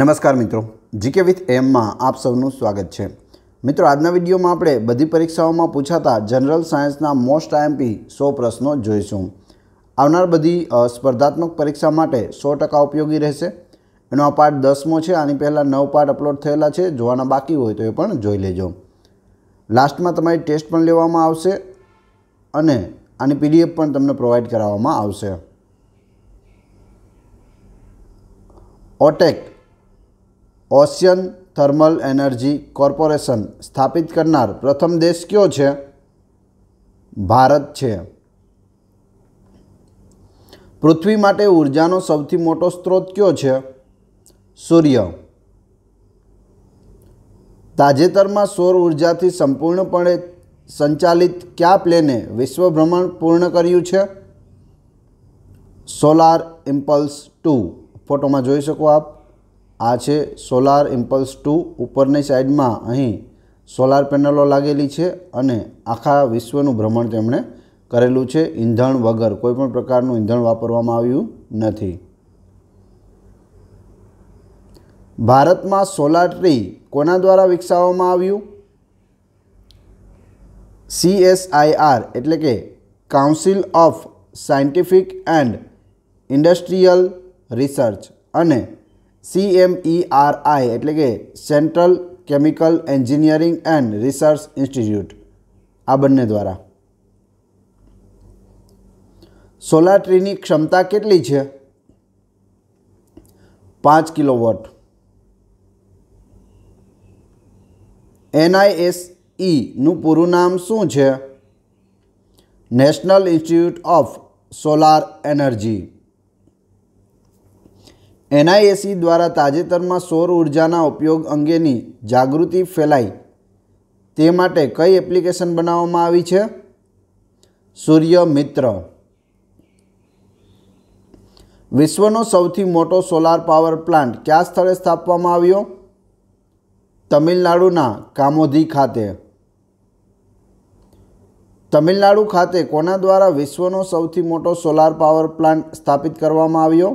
નમસ્કાર મિત્રો GK with એમમાં આપ સૌનું સ્વાગત છે મિત્રો આજના વિડીયોમાં આપણે બધી પરીક્ષાઓમાં પૂછાતા જનરલ સાયન્સના મોસ્ટ આઈએમપી સો પ્રશ્નો જોઈશું આવનાર બધી સ્પર્ધાત્મક પરીક્ષા માટે સો ટકા ઉપયોગી રહેશે એનો આ પાઠ દસમો છે આની પહેલાં નવ પાઠ અપલોડ થયેલા છે જોવાના બાકી હોય તો એ પણ જોઈ લેજો લાસ્ટમાં તમારી ટેસ્ટ પણ લેવામાં આવશે અને આની પીડીએફ પણ તમને પ્રોવાઈડ કરાવવામાં આવશે OTEC ocean thermal energy corporation સ્થાપિત કરનાર પ્રથમ દેશ કયો છે ભારત છે પૃથ્વી માટે ઊર્જાનો સૌથી મોટો સ્ત્રોત કયો છે સૂર્ય તાજેતરમાં સૌર ઊર્જાથી સંપૂર્ણપણે સંચાલિત કયા પ્લેને વિશ્વભ્રમણ પૂર્ણ કર્યું છે સોલાર ઇમ્પલ્સ ટુ ફોટોમાં જોઈ શકો આપ આ છે સોલાર ઇમ્પલ્સ ટુ ઉપરની સાઈડમાં અહીં સોલાર પેનલો લાગેલી છે અને આખા વિશ્વનું ભ્રમણ તેમણે કરેલું છે ઈંધણ વગર કોઈપણ પ્રકારનું ઈંધણ વાપરવામાં આવ્યું નથી ભારતમાં સોલાર ટ્રી કોના દ્વારા વિકસાવવામાં આવ્યું સીએસઆઈઆર એટલે કે council of scientific and industrial research અને સીએમઈઆરઆઈ e એટલે કે central chemical engineering and research institute આ બંને દ્વારા સોલાર ટ્રીની ક્ષમતા કેટલી છે પાંચ કિલોવોટ એનઆઈએસઈનું e પૂરું નામ શું છે national institute of solar energy NIAC દ્વારા તાજેતરમાં સૌર ઉર્જાના ઉપયોગ અંગેની જાગૃતિ ફેલાઈ તે માટે કઈ એપ્લિકેશન બનાવવામાં આવી છે સૂર્ય મિત્ર વિશ્વનો સૌથી મોટો સોલાર પાવર પ્લાન્ટ કયા સ્થળે સ્થાપવામાં આવ્યો તમિલનાડુના કામોધી ખાતે તમિલનાડુ ખાતે કોના દ્વારા વિશ્વનો સૌથી મોટો સોલાર પાવર પ્લાન્ટ સ્થાપિત કરવામાં આવ્યો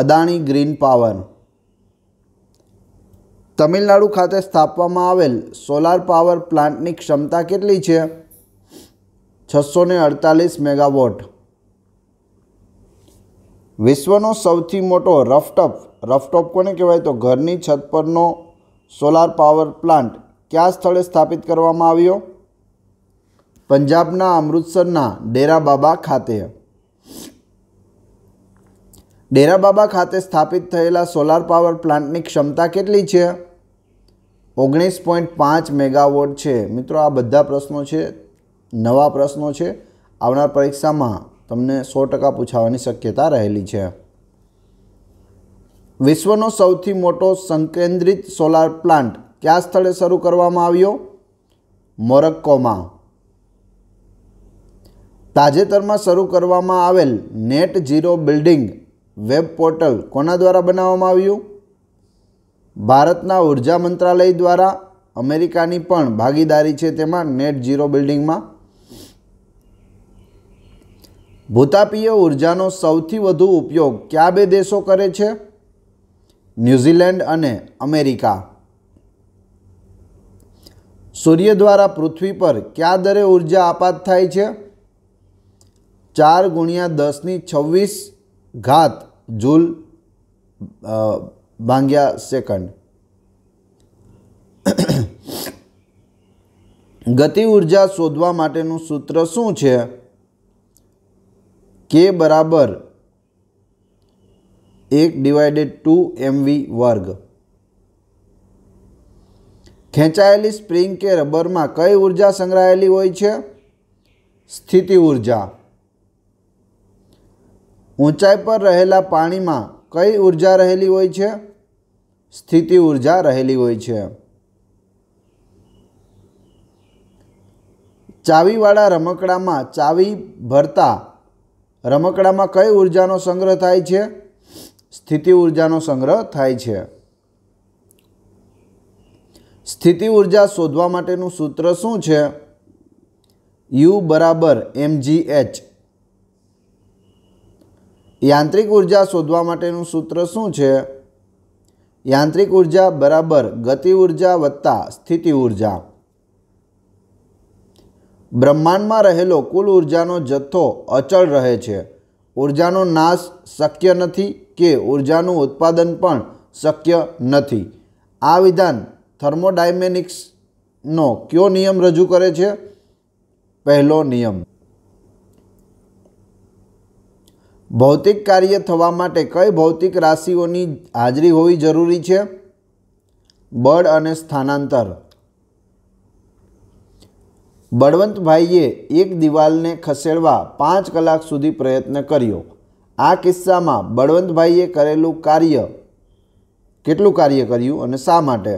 અદાણી ગ્રીન પાવર તમિલનાડુ ખાતે સ્થાપવામાં આવેલ સોલાર પાવર પ્લાન્ટની ક્ષમતા કેટલી છે છસો ને અડતાલીસ મેગાવોટ વિશ્વનો સૌથી મોટો રફટોપ રફટોપ કોને કહેવાય તો ઘરની છત પરનો સોલાર પાવર પ્લાન્ટ કયા સ્થળે સ્થાપિત કરવામાં આવ્યો પંજાબના અમૃતસરના ડેરા બાબા ખાતે ડેરાબાબા ખાતે સ્થાપિત થયેલા સોલાર પાવર પ્લાન્ટની ક્ષમતા કેટલી છે ઓગણીસ પોઈન્ટ પાંચ મેગાવોટ છે મિત્રો આ બધા પ્રશ્નો છે નવા પ્રશ્નો છે આવનાર પરીક્ષામાં તમને સો ટકા પૂછાવાની શક્યતા રહેલી છે વિશ્વનો સૌથી મોટો સંકેન્દ્રિત સોલાર પ્લાન્ટ કયા સ્થળે શરૂ કરવામાં આવ્યો મોરક્કોમાં તાજેતરમાં શરૂ કરવામાં આવેલ net zero building web portal કોના દ્વારા બનાવવામાં આવ્યું ભારતના ઉર્જા મંત્રાલય દ્વારા અમેરિકાની પણ ભાગીદારી છે તેમાં નેટ ઝીરો બિલ્ડિંગમાં ભૂતાપીય ઉર્જાનો સૌથી વધુ ઉપયોગ કયા બે દેશો કરે છે ન્યૂઝીલેન્ડ અને અમેરિકા સૂર્ય દ્વારા પૃથ્વી પર કયા દરે ઉર્જા આપાત થાય છે ચાર ગુણ્યા દસની છવ્વીસ ઘાત જૂલ ભાંગ્યા સેકન્ડ ગતિ ઉર્જા શોધવા માટેનું સૂત્ર શું છે કે બરાબર એક ડિવાઈડેડ ટુ એમવી વર્ગ ખેંચાયેલી સ્પ્રિંગ કે રબરમાં કઈ ઉર્જા સંગ્રહાયેલી હોય છે સ્થિતિ ઉર્જા ઊંચાઈ પર રહેલા પાણીમાં કઈ ઊર્જા રહેલી હોય છે સ્થિતિ ઉર્જા રહેલી હોય છે ચાવીવાળા રમકડામાં ચાવી ભરતા રમકડામાં કઈ ઊર્જાનો સંગ્રહ થાય છે સ્થિતિ ઉર્જાનો સંગ્રહ થાય છે સ્થિતિ ઉર્જા શોધવા માટેનું સૂત્ર શું છે યુ બરાબર એમ જી એચ યાંત્રિક ઉર્જા શોધવા માટેનું સૂત્ર શું છે યાંત્રિક ઉર્જા બરાબર ગતિ ઉર્જા વત્તા સ્થિતિ ઉર્જા બ્રહ્માંડમાં રહેલો કુલ ઉર્જાનો જથ્થો અચળ રહે છે ઉર્જાનો નાશ શક્ય નથી કે ઉર્જાનું ઉત્પાદન પણ શક્ય નથી આ વિધાન થર્મોડાયમેનિક્સનો કયો નિયમ રજૂ કરે છે પહેલો નિયમ ભૌતિક કાર્ય થવા માટે કઈ ભૌતિક રાશિઓની હાજરી હોવી જરૂરી છે બળ અને સ્થાનાંતર બળવંતભાઈએ એક દિવાલને ખસેડવા પાંચ કલાક સુધી પ્રયત્ન કર્યો આ કિસ્સામાં બળવંતભાઈએ કરેલું કાર્ય કેટલું કાર્ય કર્યું અને શા માટે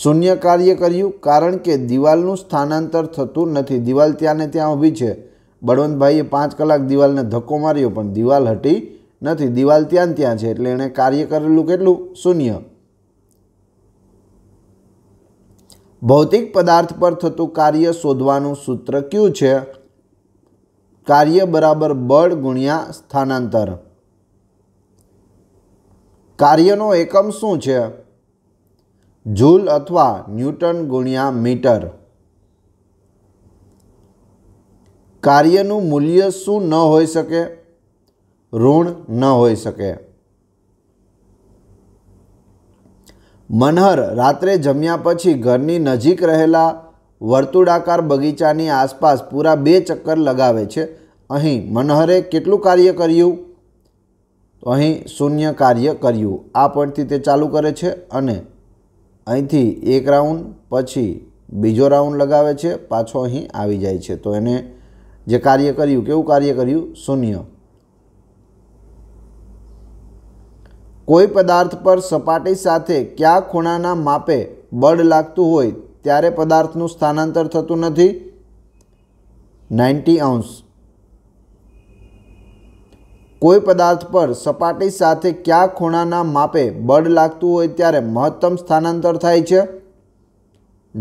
શૂન્ય કાર્ય કર્યું કારણ કે દિવાલનું સ્થાનાંતર થતું નથી દિવાલ ત્યાં ને ત્યાં ઊભી છે બળવંતભાઈએ પાંચ કલાક દિવાલને ધક્કો માર્યો પણ દિવાલ હટી નથી દિવાલ ત્યાં ત્યાં છે એટલે એણે કાર્ય કરેલું કેટલું શૂન્ય ભૌતિક પદાર્થ પર થતું કાર્ય શોધવાનું સૂત્ર કયું છે કાર્ય બરાબર બળ ગુણ્યા સ્થાનાંતર કાર્યનો એકમ શું છે જૂલ અથવા ન્યૂટન ગુણ્યા મીટર કાર્યનું મૂલ્ય શું ન હોઈ શકે ઋણ ન હોઈ શકે મનહર રાત્રે જમ્યા પછી ઘરની નજીક રહેલા વર્તુળાકાર બગીચાની આસપાસ પૂરા બે ચક્કર લગાવે છે અહીં મનહરે કેટલું કાર્ય કર્યું તો અહીં શૂન્ય કાર્ય કર્યું આ પોઈન્ટથી તે ચાલુ કરે છે અને અહીંથી એક રાઉન્ડ પછી બીજો રાઉન્ડ લગાવે છે પાછો અહીં આવી જાય છે તો એને જે કાર્ય કર્યું કેવું કાર્ય કર્યું શૂન્ય કોઈ પદાર્થ પર સપાટી સાથે કયા ખૂણાના માપે બળ લાગતું હોય ત્યારે પદાર્થનું સ્થાનાંતર થતું નથી નાઇન્ટી અંશ કોઈ પદાર્થ પર સપાટી સાથે કયા ખૂણાના માપે બળ લાગતું હોય ત્યારે મહત્તમ સ્થાનાંતર થાય છે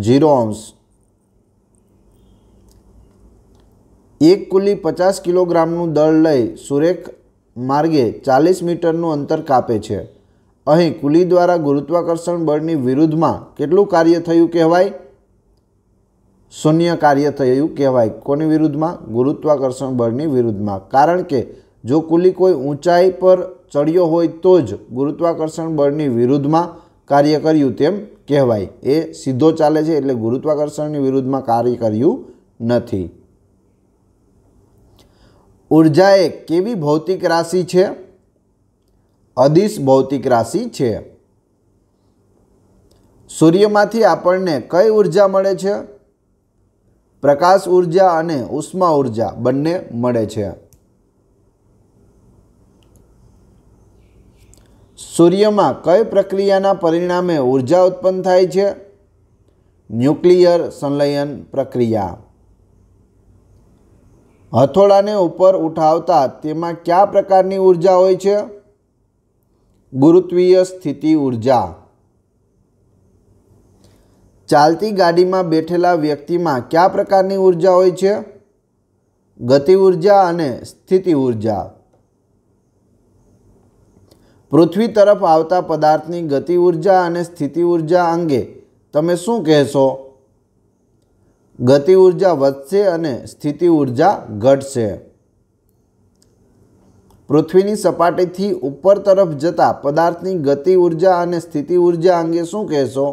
ઝીરો અંશ એક કુલી પચાસ કિલોગ્રામનું દળ લઈ સુરેખ માર્ગે ચાલીસ મીટરનું અંતર કાપે છે અહીં કુલી દ્વારા ગુરુત્વાકર્ષણ બળની વિરુદ્ધમાં કેટલું કાર્ય થયું કહેવાય શૂન્ય કાર્ય થયું કહેવાય કોની વિરુદ્ધમાં ગુરુત્વાકર્ષણ બળની વિરુદ્ધમાં કારણ કે જો કુલી કોઈ ઊંચાઈ પર ચડ્યો હોય તો જ ગુરુત્વાકર્ષણ બળની વિરુદ્ધમાં કાર્ય કર્યું તેમ કહેવાય એ સીધો ચાલે છે એટલે ગુરુત્વાકર્ષણની વિરુદ્ધમાં કાર્ય કર્યું નથી ઉર્જા એ કેવી ભૌતિક રાશિ છે અદિશ ભૌતિક રાશિ છે સૂર્યમાંથી આપણને કઈ ઉર્જા મળે છે પ્રકાશ ઉર્જા અને ઉષ્મા ઉર્જા બંને મળે છે સૂર્યમાં કઈ પ્રક્રિયાના પરિણામે ઉર્જા ઉત્પન્ન થાય છે ન્યુક્લિયર સંલયન પ્રક્રિયા હથોડાને ઉપર ઉઠાવતા તેમાં કયા પ્રકારની ઉર્જા હોય છે ગુરુત્વીય સ્થિતિ ઉર્જા ચાલતી ગાડીમાં બેઠેલા વ્યક્તિમાં કયા પ્રકારની ઉર્જા હોય છે ગતિ ઉર્જા અને સ્થિતિ ઉર્જા પૃથ્વી તરફ આવતા પદાર્થની ગતિ ઉર્જા અને સ્થિતિ ઉર્જા અંગે તમે શું કહેશો ગતિ ઉર્જા વધશે અને સ્થિતિ ઉર્જા ઘટશે પૃથ્વીની સપાટીથી ઉપર તરફ જતા પદાર્થની ગતિ ઉર્જા અને સ્થિતિ ઉર્જા અંગે શું કહેશો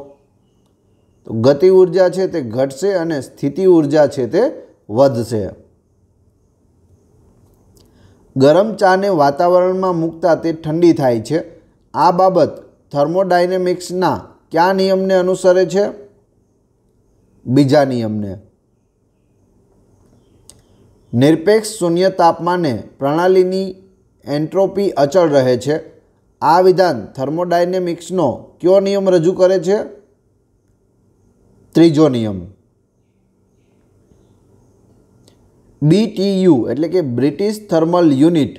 તો ગતિ ઉર્જા છે તે ઘટશે અને સ્થિતિ ઉર્જા છે તે વધશે ગરમ ચાને વાતાવરણમાં મૂકતા તે ઠંડી થાય છે આ બાબત થર્મોડાયનેમિક્સના કયા નિયમને અનુસરે છે બીજા નિયમને નિરપેક્ષ શૂન્ય તાપમાને પ્રણાલીની એન્ટ્રોપી અચળ રહે છે આ વિધાન થર્મોડાયનેમિક્સનો કયો નિયમ રજૂ કરે છે ત્રીજો નિયમ બીટીયુ એટલે કે બ્રિટિશ થર્મલ યુનિટ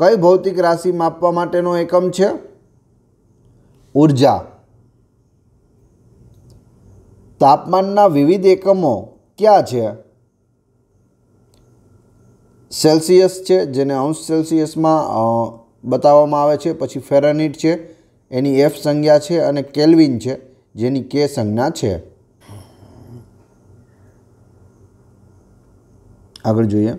કઈ ભૌતિક રાશિ માપવા માટેનો એકમ છે ઉર્જા તાપમાનના વિવિધ એકમો કયા છે સેલ્સિયસ છે જેને અંશ સેલ્સિયસમાં બતાવવામાં આવે છે પછી ફેરાનીટ છે એની એફ સંજ્ઞા છે અને કેલ્વિન છે જેની કે સંજ્ઞા છે આગળ જોઈએ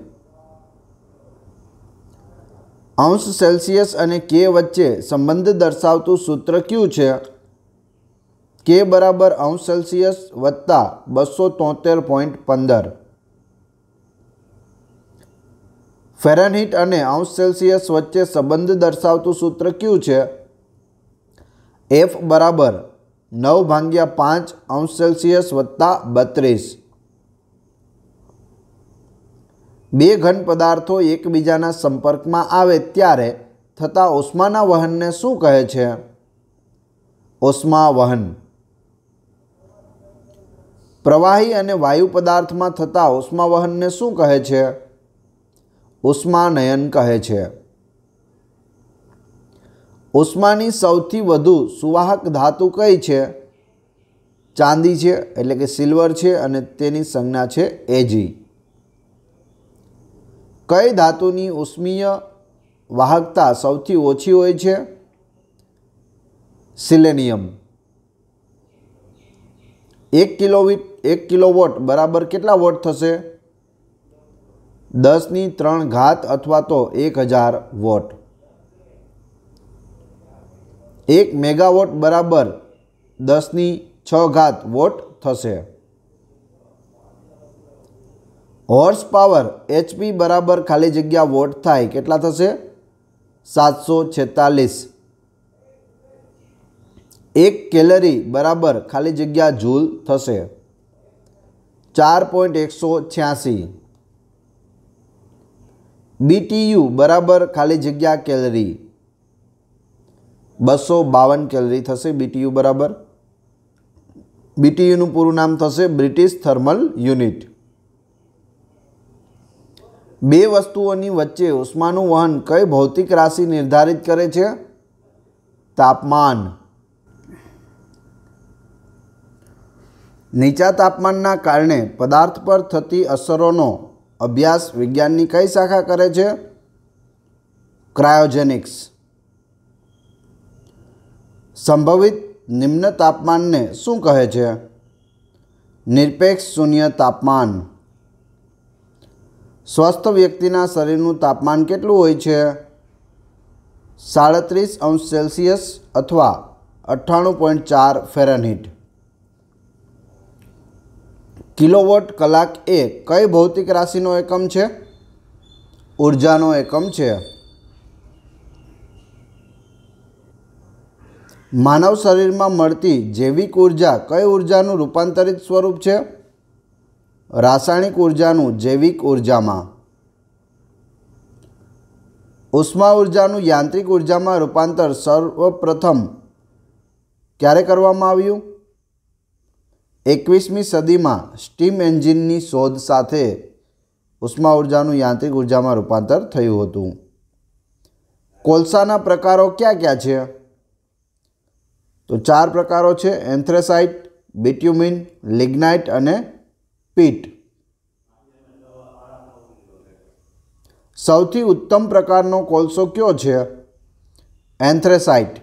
અંશ સેલ્સિયસ અને કે વચ્ચે સંબંધ દર્શાવતું સૂત્ર કયું છે કે બરાબર અંશ સેલ્સિયસ વત્તા બસો તોતેર પોઈન્ટ પંદર ફેરનહીટ અને અંશ સેલ્સિયસ વચ્ચે સંબંધ દર્શાવતું સૂત્ર કયું છે એફ બરાબર નવ ભાગ્યા પાંચ અંશ સેલ્સિયસ વત્તા બત્રીસ બે ઘન પદાર્થો એકબીજાના સંપર્કમાં આવે ત્યારે થતા ઉષ્માના વહનને શું કહે છે ઉષ્મા વહન પ્રવાહી અને વાયુ પદાર્થમાં થતા ઉષ્માવહનને શું કહે છે ઉષ્માનયન કહે છે ઉષ્માની સૌથી વધુ સુવાહક ધાતુ કઈ છે ચાંદી છે એટલે કે સિલ્વર છે અને તેની સંજ્ઞા છે એજી કઈ ધાતુની ઉષ્મીય વાહકતા સૌથી ઓછી હોય છે સિલેનિયમ એક કિલોવીટ 1 किलोवाट बराबर कितना वाट થશે 10 ની 3 ઘાત अथवा तो 1000 વોટ 1 मेगावाट बराबर 10 ની 6 ઘાત વોટ થશે હોર્સ પાવર HP બરાબર ખાલી જગ્યા વોટ થાય કેટલા થશે 746 1 કેલરી બરાબર ખાલી જગ્યા જુલ થશે ચાર પોઈન્ટ એકસો છ્યાસી બીટીયુ બરાબર ખાલી જગ્યા કેલરી બસો બાવન કેલરી થશે બીટીયુ બરાબર બીટીયુનું પૂરું નામ થશે બ્રિટિશ થર્મલ યુનિટ બે વસ્તુઓની વચ્ચે ઉષ્માનું વહન કઈ ભૌતિક રાશિ નિર્ધારિત કરે છે તાપમાન નીચા તાપમાનના કારણે પદાર્થ પર થતી અસરોનો અભ્યાસ વિજ્ઞાનની કઈ શાખા કરે છે ક્રાયોજેનિક્સ સંભવિત નિમ્ન તાપમાનને શું કહે છે નિરપેક્ષ શૂન્ય તાપમાન સ્વસ્થ વ્યક્તિના શરીરનું તાપમાન કેટલું હોય છે સાડત્રીસ અંશ સેલ્સિયસ અથવા અઠ્ઠાણું પોઈન્ટ ચાર ફેરનહીટ કિલોવોટ કલાક એ કઈ ભૌતિક રાશિનો એકમ છે ઉર્જાનો એકમ છે માનવ શરીરમાં મળતી જૈવિક ઉર્જા કઈ ઉર્જાનું રૂપાંતરિત સ્વરૂપ છે રાસાયણિક ઉર્જાનું જૈવિક ઉર્જામાં ઉષ્મા ઉર્જાનું યાંત્રિક ઉર્જામાં રૂપાંતર સર્વપ્રથમ ક્યારે કરવામાં આવ્યું એકવીસમી સદીમાં સ્ટીમ એન્જિનની શોધ સાથે ઉષ્મા ઉર્જાનું યાંત્રિક ઉર્જામાં રૂપાંતર થયું હતું કોલસાના પ્રકારો કયા કયા છે તો ચાર પ્રકારો છે એન્થ્રેસાઇટ બિટ્યુમિન લિગ્નાઇટ અને પીટ સૌથી ઉત્તમ પ્રકારનો કોલસો કયો છે એન્થ્રેસાઇટ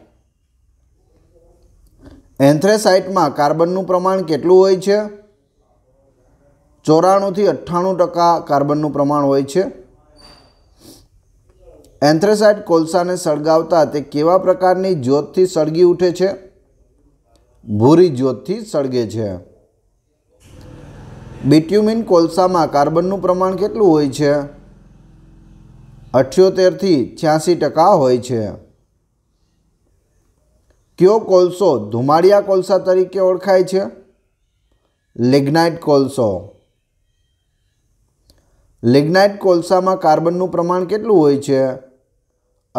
એન્થ્રેસાઇટમાં કાર્બનનું પ્રમાણ કેટલું હોય છે ચોરાણુંથી અઠ્ઠાણું ટકા કાર્બનનું પ્રમાણ હોય છે એન્થ્રેસાઇટ કોલસાને સળગાવતા તે કેવા પ્રકારની જ્યોતથી સળગી ઉઠે છે ભૂરી જ્યોતથી સળગે છે બિટ્યુમિન કોલસામાં કાર્બનનું પ્રમાણ કેટલું હોય છે અઠ્યોતેરથી છ્યાસી ટકા હોય છે કયો કોલસો ધુમાડિયા કોલસા તરીકે ઓળખાય છે લેગ્નાઇટ કોલસો લેગ્નાઇટ કોલસામાં કાર્બનનું પ્રમાણ કેટલું હોય છે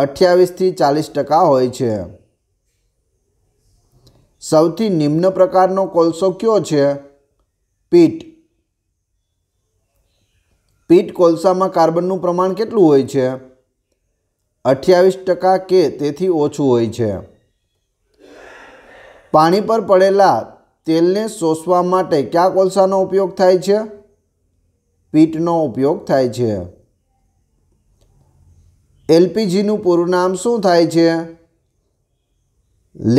અઠ્યાવીસથી ચાલીસ ટકા હોય છે સૌથી નિમ્ન પ્રકારનો કોલસો કયો છે પીટ પીટ કોલસામાં કાર્બનનું પ્રમાણ કેટલું હોય છે અઠ્યાવીસ ટકા કે તેથી ઓછું હોય છે પાણી પર પડેલા તેલને શોષવા માટે કયા કોલસાનો ઉપયોગ થાય છે પીટનો ઉપયોગ થાય છે એલપીજીનું પૂરું નામ શું થાય છે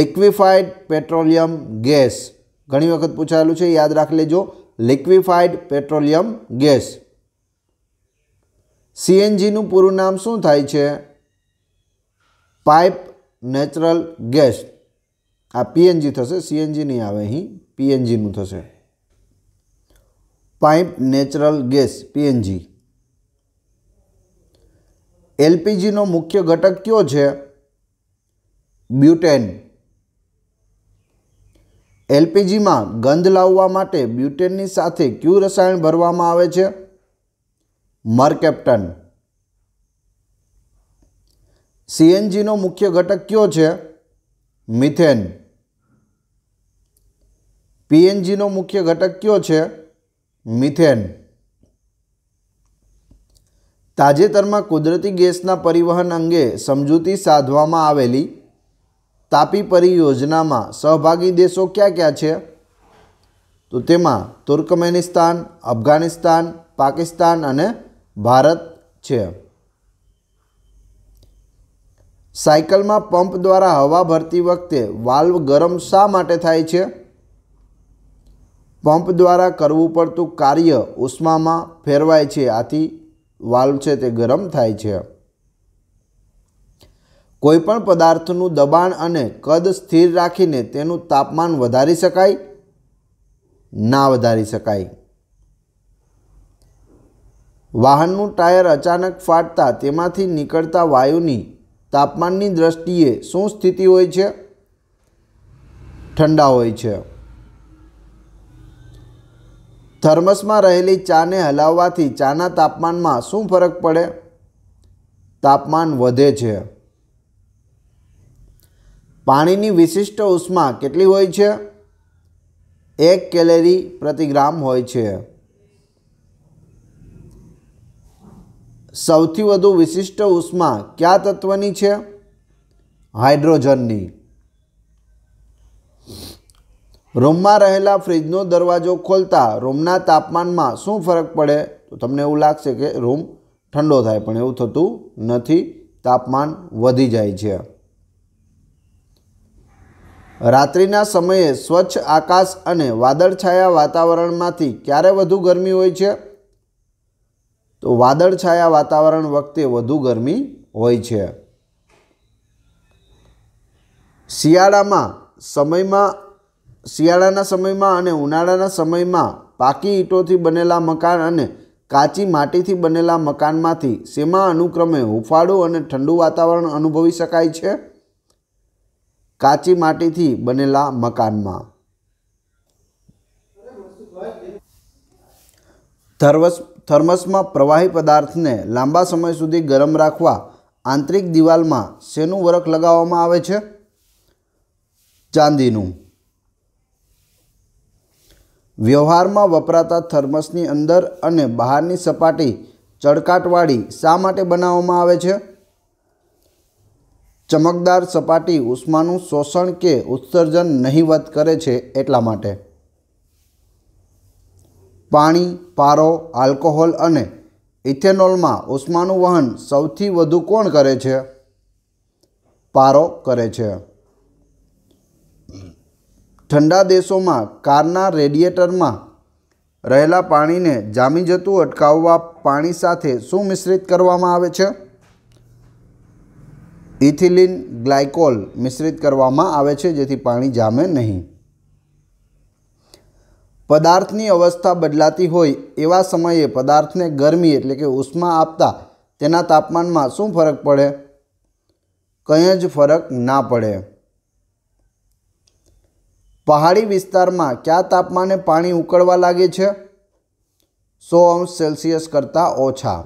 લિક્વિફાઈડ પેટ્રોલિયમ ગેસ ઘણી વખત પૂછાયેલું છે યાદ રાખી લેજો લિક્વિફાઈડ પેટ્રોલિયમ ગેસ સીએનજીનું પૂરું નામ શું થાય છે પાઇપ નેચરલ ગેસ આ પીએનજી થશે સીએનજી નહીં આવે અહીં પીએનજીનું થશે પાઇપ નેચરલ ગેસ પીએનજી એલપીજીનો મુખ્ય ઘટક કયો છે બ્યુટેન એલપીજીમાં ગંધ લાવવા માટે બ્યુટેનની સાથે ક્યુ રસાયણ ભરવામાં આવે છે મર્કેપ્ટન સીએનજીનો મુખ્ય ઘટક કયો છે મિથેન પીએનજીનો મુખ્ય ઘટક કયો છે મિથેન તાજેતરમાં કુદરતી ગેસના પરિવહન અંગે સમજૂતી સાધવામાં આવેલી તાપી પરિયોજનામાં સહભાગી દેશો ક્યાં ક્યાં છે તો તેમાં તુર્કમેનિસ્તાન અફઘાનિસ્તાન પાકિસ્તાન અને ભારત છે સાયકલમાં પંપ દ્વારા હવા ભરતી વખતે વાલ્વ ગરમ શા માટે થાય છે પંપ દ્વારા કરવું પડતું કાર્ય ઉષ્મામાં ફેરવાય છે આથી વાલ્વ છે તે ગરમ થાય છે કોઈપણ પદાર્થનું દબાણ અને કદ સ્થિર રાખીને તેનું તાપમાન વધારી શકાય ના વધારી શકાય વાહનનું ટાયર અચાનક ફાટતા તેમાંથી નીકળતા વાયુની તાપમાનની દ્રષ્ટિએ શું સ્થિતિ હોય છે ઠંડા હોય છે થર્મસમાં રહેલી ચાને હલાવવાથી ચાના તાપમાનમાં શું ફરક પડે તાપમાન વધે છે પાણીની વિશિષ્ટ ઉષ્મા કેટલી હોય છે એક કેલેરી પ્રતિ ગ્રામ હોય છે સૌથી વધુ વિશિષ્ટ ઉષ્મા કયા તત્વની છે હાઇડ્રોજનની રૂમમાં રહેલા ફ્રિજનો દરવાજો ખોલતા રૂમના તાપમાનમાં શું ફરક પડે તો તમને એવું લાગશે કે રૂમ ઠંડો થાય પણ એવું થતું નથી તાપમાન વધી જાય છે રાત્રિના સમયે સ્વચ્છ આકાશ અને વાદળછાયા વાતાવરણમાંથી ક્યારે વધુ ગરમી હોય છે તો વાદળછાયા વાતાવરણ વખતે વધુ ગરમી હોય છે શિયાળામાં સમયમાં શિયાળાના સમયમાં અને ઉનાળાના સમયમાં પાકી ઈંટોથી બનેલા મકાન અને કાચી માટીથી બનેલા મકાનમાંથી શેમાં અનુક્રમે હુફાળું અને ઠંડુ વાતાવરણ અનુભવી શકાય છે કાચી માટીથી બનેલા મકાનમાં થર્મસ થર્મસમાં પ્રવાહી પદાર્થને લાંબા સમય સુધી ગરમ રાખવા આંતરિક દિવાલમાં શેનું વરખ લગાવવામાં આવે છે ચાંદીનું વ્યવહારમાં વપરાતા થર્મસની અંદર અને બહારની સપાટી ચળકાટવાળી શા માટે બનાવવામાં આવે છે ચમકદાર સપાટી ઉષ્માનું શોષણ કે ઉત્સર્જન નહીવત કરે છે એટલા માટે પાણી પારો આલ્કોહોલ અને ઇથેનોલમાં ઉષ્માનું વહન સૌથી વધુ કોણ કરે છે પારો કરે છે ઠંડા દેશોમાં કારના રેડિએટરમાં રહેલા પાણીને જામી જતું અટકાવવા પાણી સાથે શું મિશ્રિત કરવામાં આવે છે ઇથિલિન ગ્લાયકોલ મિશ્રિત કરવામાં આવે છે જેથી પાણી જામે નહીં પદાર્થની અવસ્થા બદલાતી હોય એવા સમયે પદાર્થને ગરમી એટલે કે ઉષ્મા આપતા તેના તાપમાનમાં શું ફરક પડે કંઈ જ ફરક ના પડે પહાડી વિસ્તારમાં કયા તાપમાને પાણી ઉકળવા લાગે છે સો અંશ સેલ્સિયસ કરતાં ઓછા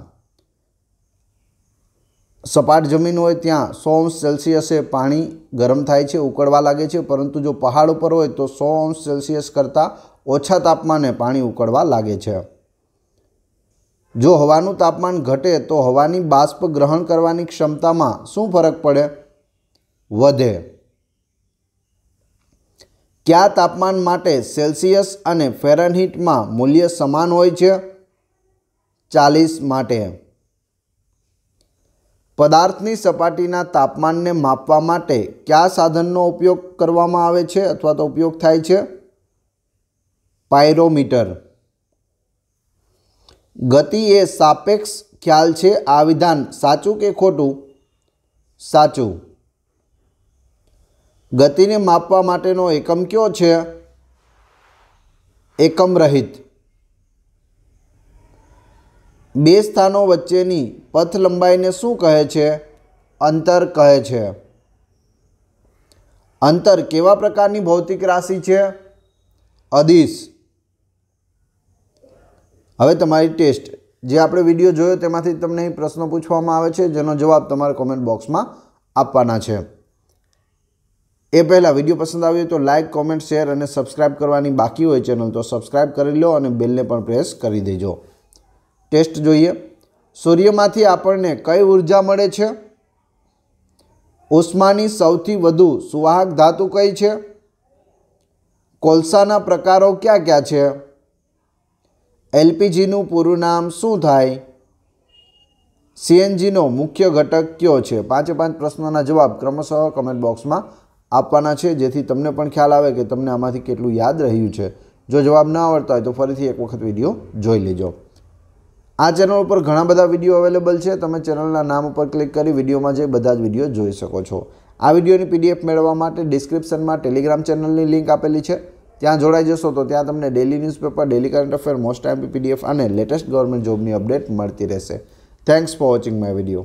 સપાટ જમીન હોય ત્યાં સો અંશ સેલ્સિયસે પાણી ગરમ થાય છે ઉકળવા લાગે છે પરંતુ જો પહાડ ઉપર હોય તો સો અંશ સેલ્સિયસ કરતાં ઓછા તાપમાને પાણી ઉકળવા લાગે છે જો હવાનું તાપમાન ઘટે તો હવાની બાષ્પ ગ્રહણ કરવાની ક્ષમતામાં શું ફરક પડે વધે કયા તાપમાન માટે સેલ્સિયસ અને ફેરનહીટમાં મૂલ્ય સમાન હોય છે ચાલીસ માટે પદાર્થની સપાટીના તાપમાનને માપવા માટે કયા સાધનનો ઉપયોગ કરવામાં આવે છે અથવા તો ઉપયોગ થાય છે પાયરોમીટર ગતિ એ સાપેક્ષ ખ્યાલ છે આ વિધાન સાચું કે ખોટું સાચું ગતિને માપવા માટેનો એકમ કયો છે એકમ રહિત બે સ્થાનો વચ્ચેની પથ લંબાઈને શું કહે છે અંતર કહે છે અંતર કેવા પ્રકારની ભૌતિક રાશિ છે અદિશ હવે તમારી ટેસ્ટ જે આપણે વિડીયો જોયો તેમાંથી તમને પ્રશ્નો પૂછવામાં આવે છે જેનો જવાબ તમારે કોમેન્ટ બોક્સમાં આપવાના છે એ પહેલાં વિડીયો પસંદ આવ્યો તો લાઇક કોમેન્ટ શેર અને સબસ્ક્રાઇબ કરવાની બાકી હોય ચેનલ તો સબસ્ક્રાઇબ કરી લો અને બેલને પણ પ્રેસ કરી દેજો ટેસ્ટ જોઈએ સૂર્યમાંથી આપણને કઈ ઉર્જા મળે છે ઉષ્માની સૌથી વધુ સુવાહક ધાતુ કઈ છે કોલસાના પ્રકારો કયા કયા છે એલપીજીનું પૂરું નામ શું થાય સીએનજીનો મુખ્ય ઘટક કયો છે પાંચે પાંચ પ્રશ્નોના જવાબ ક્રમશઃ કમેન્ટ બોક્સમાં આપવાના છે જેથી તમને પણ ખ્યાલ આવે કે તમને આમાંથી કેટલું યાદ રહ્યું છે જો જવાબ ન આવડતા હોય તો ફરીથી એક વખત વિડીયો જોઈ લેજો આ ચેનલ ઉપર ઘણા બધા વિડીયો અવેલેબલ છે તમે ચેનલના નામ ઉપર ક્લિક કરી વિડીયોમાં જઈ બધા જ વિડીયો જોઈ શકો છો આ વિડીયોની પીડીએફ મેળવવા માટે ડિસ્ક્રિપ્શનમાં ટેલિગ્રામ ચેનલની લિંક આપેલી છે ત્યાં જોડાઈ જશો તો ત્યાં તમને daily newspaper daily current affair most time PDF અને લેટેસ્ટ ગવર્મેન્ટ જોબની અપડેટ મળતી રહેશે thanks for watching my video